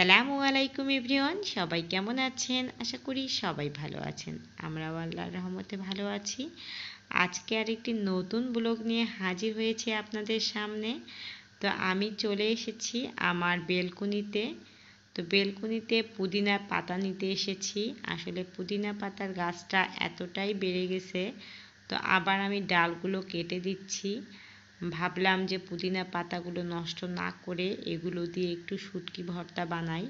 আসসালামু আলাইকুম ইভরিওয়ান সবাই কেমন আছেন আশা করি সবাই ভালো আছেন আমরাও আল্লাহ রহমতে ভালো আছি আজকে আর একটি নতুন ব্লগ নিয়ে হাজির হয়েছে আপনাদের সামনে তো আমি চলে এসেছি আমার বেলকুনিতে তো বেলকুনিতে পুদিনা পাতা নিতে এসেছি আসলে পুদিনা পাতার গাছটা এতটাই বেড়ে গেছে তো আবার আমি ডালগুলো কেটে দিচ্ছি ভাবলাম যে পুদিনা পাতাগুলো নষ্ট না করে এগুলো দিয়ে একটু শুটকি ভর্তা বানাই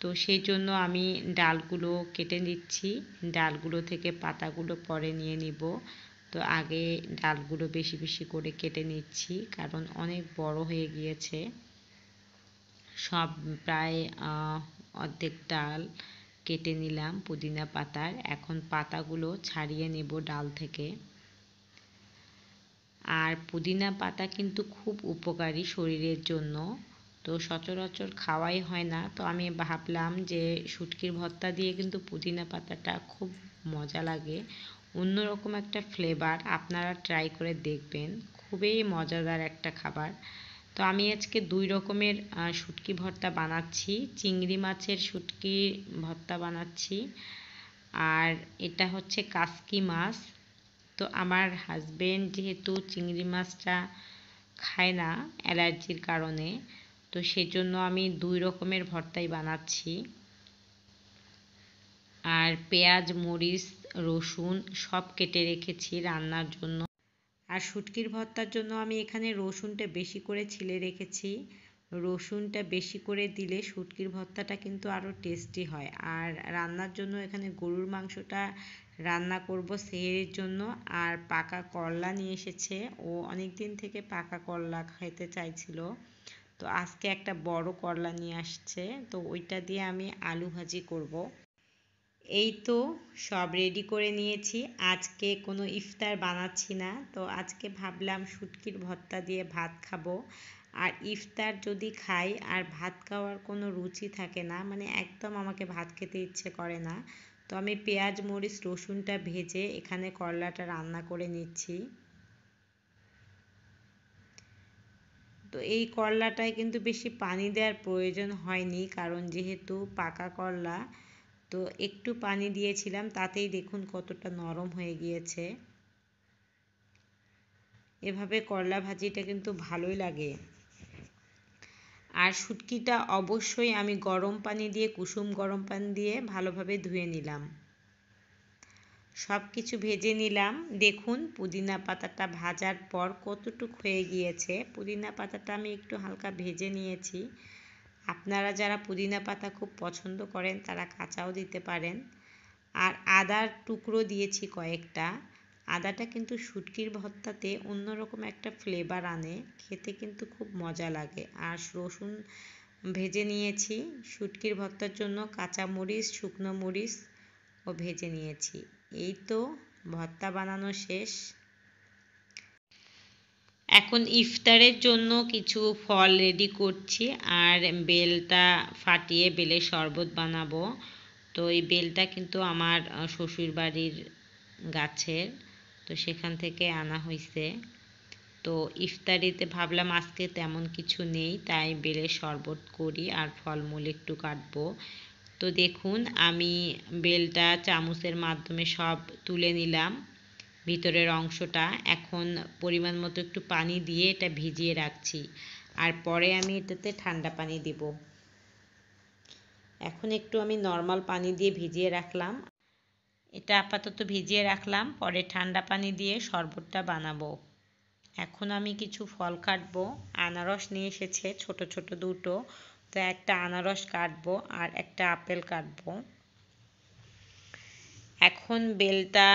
তো সেই জন্য আমি ডালগুলো কেটে নিচ্ছি ডালগুলো থেকে পাতাগুলো পরে নিয়ে নিব তো আগে ডালগুলো বেশি বেশি করে কেটে নিচ্ছি কারণ অনেক বড় হয়ে গিয়েছে সব প্রায় অর্ধেক ডাল কেটে নিলাম পুদিনা পাতার এখন পাতাগুলো ছাড়িয়ে নেব ডাল থেকে আর পুদিনা পাতা কিন্তু খুব উপকারী শরীরের জন্য তো সচরাচর খাওয়াই হয় না তো আমি ভাবলাম যে শুটকির ভর্তা দিয়ে কিন্তু পুদিনা পাতাটা খুব মজা লাগে অন্যরকম একটা ফ্লেভার আপনারা ট্রাই করে দেখবেন খুবই মজাদার একটা খাবার তো আমি আজকে দুই রকমের শুটকি ভর্তা বানাচ্ছি চিংড়ি মাছের শুটকি ভর্তা বানাচ্ছি আর এটা হচ্ছে কাসকি মাছ তো আমার হাজবেন্ড যেহেতু চিংড়ি মাছটা খায় না অ্যালার্জির কারণে তো সেজন্য আমি দুই রকমের ভর্তাই বানাচ্ছি আর পেঁয়াজ মরিচ রসুন সব কেটে রেখেছি রান্নার জন্য আর শুটকির ভর্তার জন্য আমি এখানে রসুনটা বেশি করে ছিলে রেখেছি রসুনটা বেশি করে দিলে শুটকির ভর্তাটা কিন্তু আরও টেস্টি হয় আর রান্নার জন্য এখানে গরুর মাংসটা রান্না করব সেহেরির জন্য আর পাকা করলা নিয়ে এসেছে ও অনেক দিন থেকে পাকা করলা খেতে চাইছিল তো আজকে একটা বড় করলা নিয়ে আসছে তো ওইটা দিয়ে আমি আলু ভাজি করব। এই তো সব রেডি করে নিয়েছি আজকে কোনো ইফতার বানাচ্ছি না তো আজকে ভাবলাম শুটকির ভর্তা দিয়ে ভাত খাবো আর ইফতার যদি খাই আর ভাত খাওয়ার কোনো রুচি থাকে না মানে একদম আমাকে ভাত খেতে ইচ্ছে করে না তো আমি পেঁয়াজ মরিচ রসুনটা ভেজে এখানে করলাটা রান্না করে নিচ্ছি তো এই করলাটায় কিন্তু বেশি পানি দেওয়ার প্রয়োজন হয়নি কারণ যেহেতু পাকা করলা তো একটু পানি দিয়েছিলাম তাতেই দেখুন কতটা নরম হয়ে গিয়েছে এভাবে করলা ভাজিটা কিন্তু ভালোই লাগে আর শুটকিটা অবশ্যই আমি গরম পানি দিয়ে কুসুম গরম পানি দিয়ে ভালোভাবে ধুয়ে নিলাম সব কিছু ভেজে নিলাম দেখুন পুদিনা পাতাটা ভাজার পর কতটুক হয়ে গিয়েছে পুদিনা পাতাটা আমি একটু হালকা ভেজে নিয়েছি আপনারা যারা পুদিনা পাতা খুব পছন্দ করেন তারা কাঁচাও দিতে পারেন আর আদার টুকরো দিয়েছি কয়েকটা আদাটা কিন্তু শুটকির ভর্তাতে অন্যরকম একটা ফ্লেভার আনে খেতে কিন্তু খুব মজা লাগে আর রসুন ভেজে নিয়েছি শুটকির ভর্তার জন্য কাঁচা মরিচ শুকনো মরিচ ও ভেজে নিয়েছি এই তো ভর্তা বানানো শেষ এখন ইফতারের জন্য কিছু ফল রেডি করছি আর বেলটা ফাটিয়ে বেলের শরবত বানাবো তো এই বেলটা কিন্তু আমার শ্বশুরবাড়ির গাছের তো সেখান থেকে আনা হয়েছে তো ইফতারিতে ভাবলাম আজকে তেমন কিছু নেই তাই বেলের শরবত করি আর ফলমূল একটু কাটবো তো দেখুন আমি বেলটা চামচের মাধ্যমে সব তুলে নিলাম ভিতরের অংশটা এখন পরিমাণ মতো একটু পানি দিয়ে এটা ভিজিয়ে রাখছি আর পরে আমি এটাতে ঠান্ডা পানি দেব এখন একটু আমি নর্মাল পানি দিয়ে ভিজিয়ে রাখলাম এটা আপাতত ভিজিয়ে রাখলাম পরে ঠান্ডা পানি দিয়ে শরবতটা বানাবো এখন আমি কিছু ফল কাটবো আনারস নিয়ে এসেছে ছোট ছোট দুটো তো একটা আনারস কাটবো আর একটা আপেল কাটবো এখন বেলটা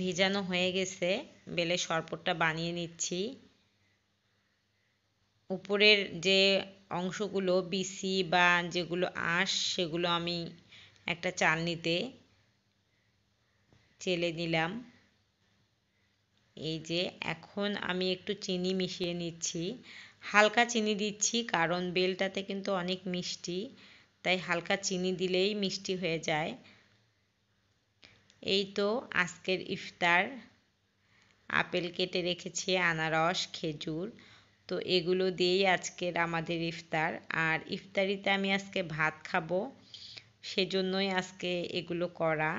ভিজানো হয়ে গেছে বেলে শরবতটা বানিয়ে নিচ্ছি উপরের যে অংশগুলো বিসি বা যেগুলো আঁশ সেগুলো আমি একটা চালনিতে চেলে নিলাম এই যে এখন আমি একটু চিনি মিশিয়ে নিচ্ছি হালকা চিনি দিচ্ছি কারণ বেলটাতে কিন্তু অনেক মিষ্টি তাই হালকা চিনি দিলেই মিষ্টি হয়ে যায় এই তো আজকের ইফতার আপেল কেটে রেখেছি আনারস খেজুর তো এগুলো দিয়েই আজকের আমাদের ইফতার আর ইফতারিতে আমি আজকে ভাত খাবো সেজন্যই আজকে এগুলো করা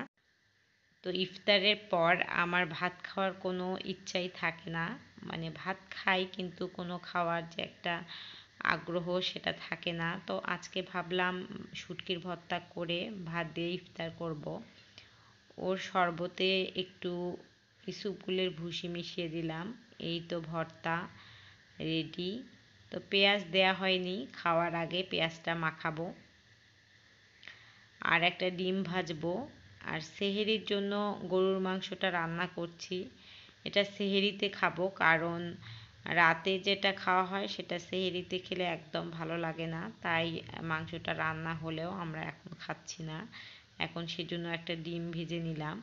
তো ইফতারের পর আমার ভাত খাওয়ার কোনো ইচ্ছাই থাকে না মানে ভাত খাই কিন্তু কোনো খাওয়ার যে একটা আগ্রহ সেটা থাকে না তো আজকে ভাবলাম শুটকির ভর্তা করে ভাত দিয়ে ইফতার করব। ওর শরবতে একটু ইসুপগুলের ভুসি মিশিয়ে দিলাম এই তো ভর্তা রেডি তো পেঁয়াজ দেয়া হয়নি খাওয়ার আগে পেঁয়াজটা মাখাবো আর একটা ডিম ভাজবো আর সেহেরির জন্য গরুর মাংসটা রান্না করছি এটা সেহেরিতে খাবো কারণ রাতে যেটা খাওয়া হয় সেটা সেহেরিতে খেলে একদম ভালো লাগে না তাই মাংসটা রান্না হলেও আমরা এখন খাচ্ছি না এখন সেজন্য একটা ডিম ভেজে নিলাম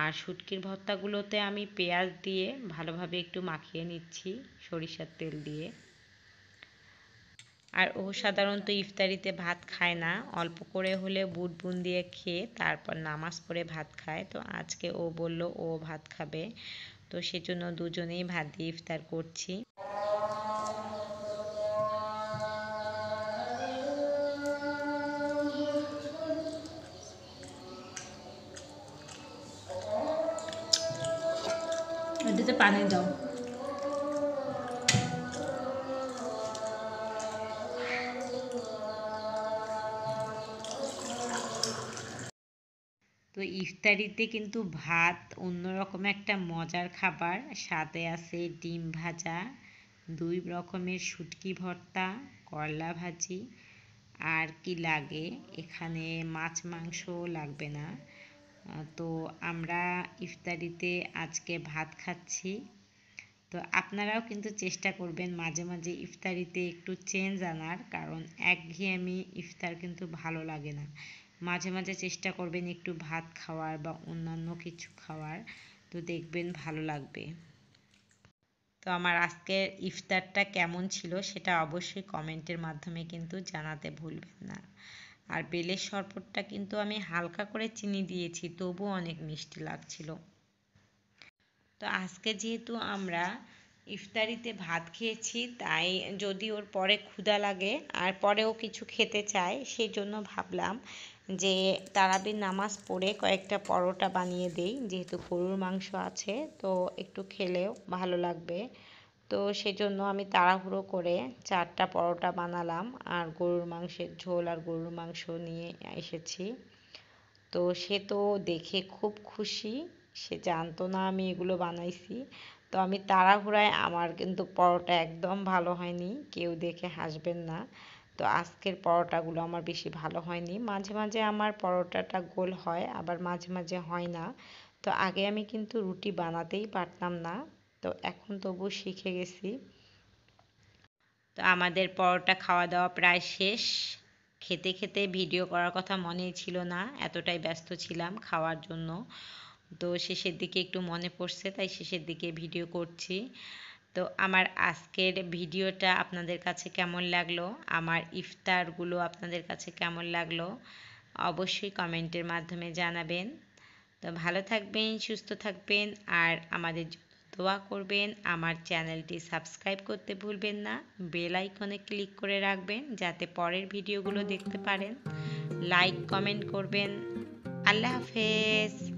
আর শুটকির ভর্তাগুলোতে আমি পেঁয়াজ দিয়ে ভালোভাবে একটু মাখিয়ে নিচ্ছি সরিষার তেল দিয়ে আর ও সাধারণত ইফতারিতে ভাত খায় না অল্প করে হলে বুট বুন দিয়ে খেয়ে তারপর নামাজ পড়ে ভাত খায় তো আজকে ও বলল ও ভাত খাবে তো সেজন্য দুজনেই ভাত দিয়ে ইফতার করছি এটাতে পানি দাও ইফতারিতে কিন্তু ভাত অন্যরকম একটা মজার খাবার সাথে আছে ডিম ভাজা দুই রকমের শুটকি ভর্তা করলা ভাজি আর কি লাগে এখানে মাছ মাংস লাগবে না তো আমরা ইফতারিতে আজকে ভাত খাচ্ছি তো আপনারাও কিন্তু চেষ্টা করবেন মাঝে মাঝে ইফতারিতে একটু চেঞ্জ আনার কারণ একঘেয়েমি ইফতার কিন্তু ভালো লাগে না মাঝে মাঝে চেষ্টা করবেন একটু ভাত খাওয়ার বা অন্যান্য কিছু খাওয়ার তো দেখবেন ভালো লাগবে তো আমার আজকের ইফতারটা কেমন ছিল সেটা অবশ্যই কমেন্টের মাধ্যমে কিন্তু জানাতে ভুলবেন না আর বেলের শরবতটা কিন্তু আমি হালকা করে চিনি দিয়েছি তবু অনেক মিষ্টি লাগছিল তো আজকে যেহেতু আমরা ইফতারিতে ভাত খেয়েছি তাই যদি ওর পরে ক্ষুধা লাগে আর পরেও কিছু খেতে চায় সেই জন্য ভাবলাম যে তারাবির নামাজ পড়ে কয়েকটা পরোটা বানিয়ে দেই যেহেতু গরুর মাংস আছে তো একটু খেলেও ভালো লাগবে তো সেজন্য আমি তাড়াহুড়ো করে চারটা পরোটা বানালাম আর গরুর মাংসের ঝোল আর গরুর মাংস নিয়ে এসেছি তো সে তো দেখে খুব খুশি সে জানতো না আমি এগুলো বানাইছি তো আমি তাড়াহুড়ায় আমার কিন্তু পরোটা একদম ভালো হয়নি কেউ দেখে হাসবেন না তো আজকের পরোটাগুলো আমার বেশি ভালো হয়নি মাঝে মাঝে আমার পরোটাটা গোল হয় আবার মাঝে মাঝে হয় না তো আগে আমি কিন্তু রুটি বানাতেই পারতাম না তো এখন তবু শিখে গেছি তো আমাদের পরোটা খাওয়া দাওয়া প্রায় শেষ খেতে খেতে ভিডিও করার কথা মনেই ছিল না এতটাই ব্যস্ত ছিলাম খাওয়ার জন্য তো শেষের দিকে একটু মনে পড়ছে তাই শেষের দিকে ভিডিও করছি তো আমার আজকের ভিডিওটা আপনাদের কাছে কেমন লাগলো আমার ইফতারগুলো আপনাদের কাছে কেমন লাগলো অবশ্যই কমেন্টের মাধ্যমে জানাবেন তো ভালো থাকবেন সুস্থ থাকবেন আর আমাদের দোয়া করবেন আমার চ্যানেলটি সাবস্ক্রাইব করতে ভুলবেন না বেল আইকনে ক্লিক করে রাখবেন যাতে পরের ভিডিওগুলো দেখতে পারেন লাইক কমেন্ট করবেন আল্লাহ হাফেজ